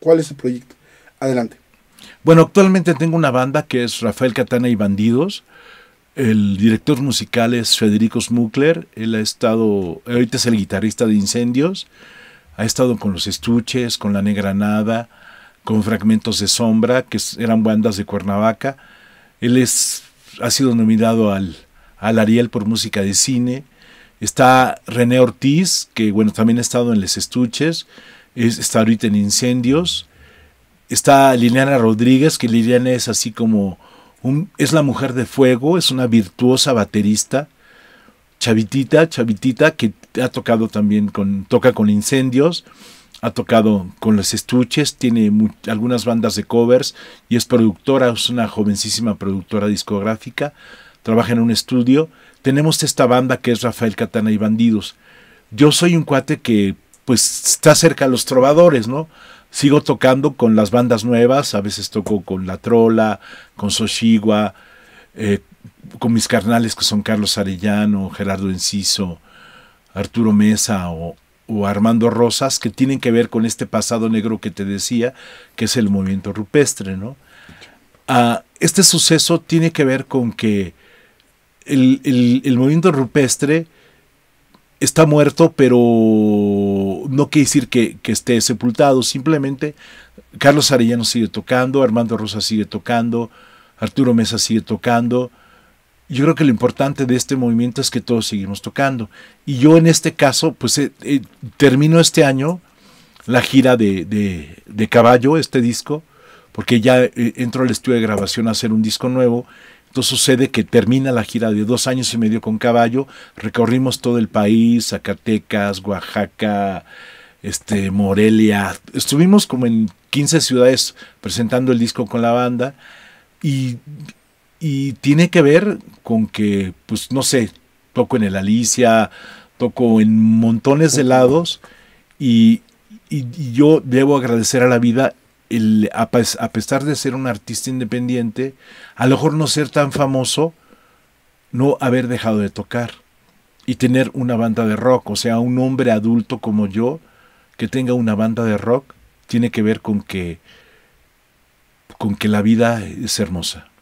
cuál es el proyecto. Adelante. Bueno, actualmente tengo una banda que es Rafael Catana y Bandidos. El director musical es Federico Smukler. Él ha estado, ahorita es el guitarrista de Incendios. Ha estado con Los Estuches, con La Negra Nada, con Fragmentos de Sombra, que eran bandas de Cuernavaca. Él es, ha sido nominado al, Ariel por música de cine. Está René Ortiz, que bueno, también ha estado en Los Estuches está ahorita en incendios. Está Liliana Rodríguez, que Liliana es así como es la mujer de fuego, es una virtuosa baterista. Chavitita, Chavitita, que ha tocado también con, toca con incendios, ha tocado con los estuches, tiene algunas bandas de covers y es productora, es una jovencísima productora discográfica, trabaja en un estudio. Tenemos esta banda que es Rafael Catana y Bandidos. Yo soy un cuate que pues está cerca a los trovadores, ¿no? Sigo tocando con las bandas nuevas, a veces toco con La Trola, con Soshigua, eh, con mis carnales que son Carlos Arellano, Gerardo Enciso, Arturo Mesa o, Armando Rosas, que tienen que ver con este pasado negro que te decía, que es el movimiento rupestre, ¿no? Ah, este suceso tiene que ver con que el movimiento rupestre está muerto, pero no quiere decir que, esté sepultado, simplemente Carlos Arellano sigue tocando, Armando Rosa sigue tocando, Arturo Mesa sigue tocando. Yo creo que lo importante de este movimiento es que todos seguimos tocando. Y yo en este caso, pues eh, eh, termino este año la gira de, de, de Caballo, este disco, porque ya eh, entro al estudio de grabación a hacer un disco nuevo esto sucede que termina la gira de dos años y medio con caballo, recorrimos todo el país, Zacatecas, Oaxaca, este, Morelia, estuvimos como en 15 ciudades presentando el disco con la banda y, tiene que ver con que, pues no sé, toco en el Alicia, toco en montones de lados y yo debo agradecer a la vida a, a, pesar de ser un artista independiente, a lo mejor no ser tan famoso, no haber dejado de tocar y tener una banda de rock. O sea, un hombre adulto como yo que tenga una banda de rock tiene que ver con que, con que la vida es hermosa.